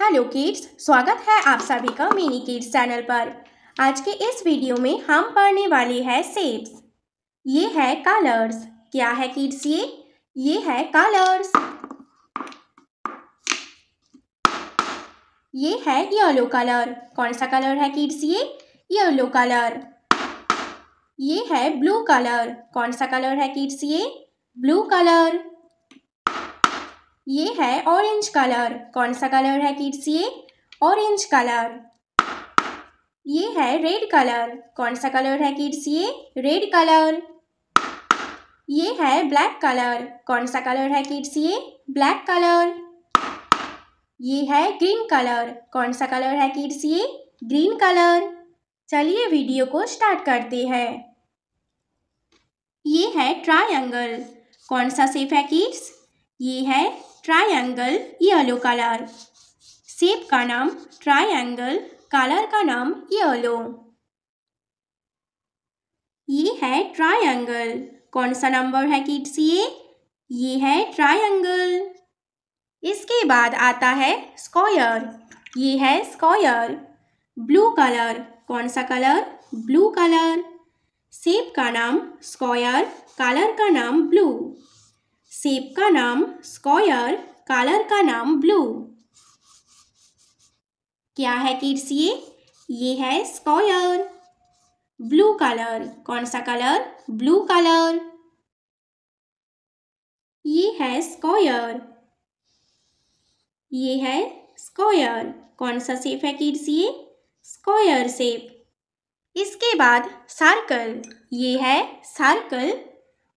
hello kids स्वागत है आप सभी का मिनी किड्स चैनल पर आज के इस वीडियो में हम पढ़ने वाले हैं सेप्स ये है कलर्स क्या है किड्स ये ये है कलर्स ये है येलो कलर कौन सा कलर है किड्स ये येलो कलर ये है ब्लू कलर कौन सा कलर है किड्स ये ब्लू कलर ये है ऑरेंज कलर कौन सा कलर है किड्स ये ऑरेंज कलर ये है रेड कलर कौन सा कलर है किड्स ये रेड कलर ये है ब्लैक कलर कौन सा कलर है किड्स ये ब्लैक कलर ये है ग्रीन कलर कौन सा कलर है किड्स ये ग्रीन कलर चलिए वीडियो को स्टार्ट करते हैं ये है ट्रायंगल कौन सा सेफ है किड्स ये है ट्रायंगल येलो कलर सेब का नाम ट्रायंगल कलर का नाम येलो ये है ट्रायंगल कौन सा नंबर है किड्स ये ये है ट्रायंगल इसके बाद आता है स्क्वायर ये है स्क्वायर ब्लू कलर कौन सा कलर ब्लू कलर सेब का नाम स्क्वायर कलर का नाम ब्लू सेप का नाम स्क्वायर कलर का नाम ब्लू क्या है किड्स ये ये है स्क्वायर ब्लू कलर कौन सा कलर ब्लू कलर ये है स्क्वायर ये है स्क्वायर कौन सा सेप है किड्स ये स्क्वायर सेप इसके बाद सर्कल ये है सर्कल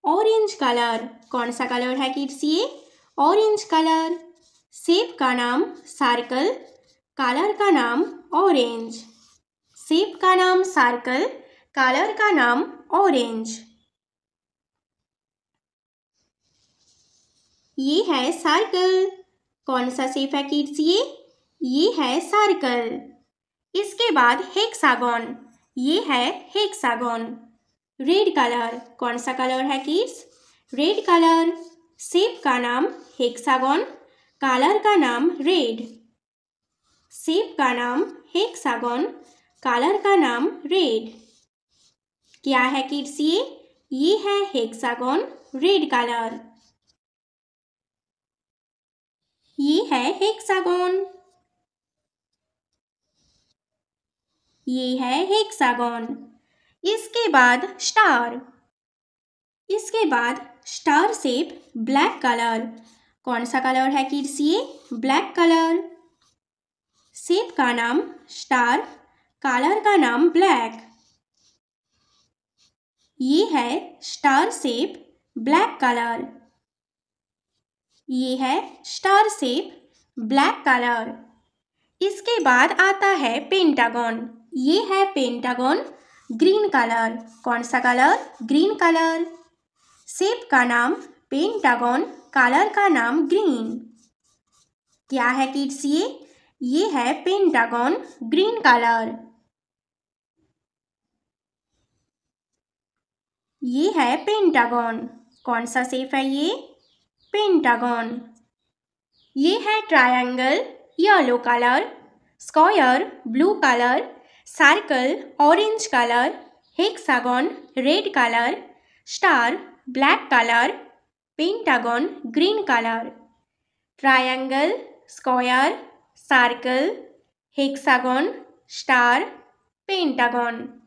ऑरेंज कलर कौन सा कलर है किड्स ये ऑरेंज कलर सेब का नाम सर्कल कलर का नाम ऑरेंज सेब का नाम सर्कल कलर का नाम ऑरेंज ये है सर्कल कौन सा सेप है किड्स ये ये है सर्कल इसके बाद हेक्सागोन ये है हेक्सागोन रेड कलर कौन सा कलर है किड्स रेड कलर सेप का नाम हेक्सागन कलर का नाम रेड सेप का नाम हेक्सागन कलर का नाम रेड क्या है किड्स ये ये है हेक्सागन रेड कलर ये है हेक्सागन ये है हेक्सागन इसके बाद स्टार इसके बाद स्टार सेप ब्लैक कलर कौन सा कलर है किड्स ये ब्लैक कलर सेप का नाम स्टार कलर का नाम ब्लैक ये है स्टार सेप ब्लैक कलर ये है स्टार सेप ब्लैक कलर इसके बाद आता है पेंटागॉन ये है पेंटागॉन ग्रीन कलर कौन सा कलर ग्रीन कलर सेप का नाम पेंटागॉन कलर का नाम ग्रीन क्या है किड्स ये ये है पेंटागॉन ग्रीन कलर ये है पेंटागॉन कौन सा सेफ है ये पेंटागॉन ये है triangle yellow colour square blue colour circle orange colour hexagon red colour star black colour pentagon green colour triangle square circle hexagon star pentagon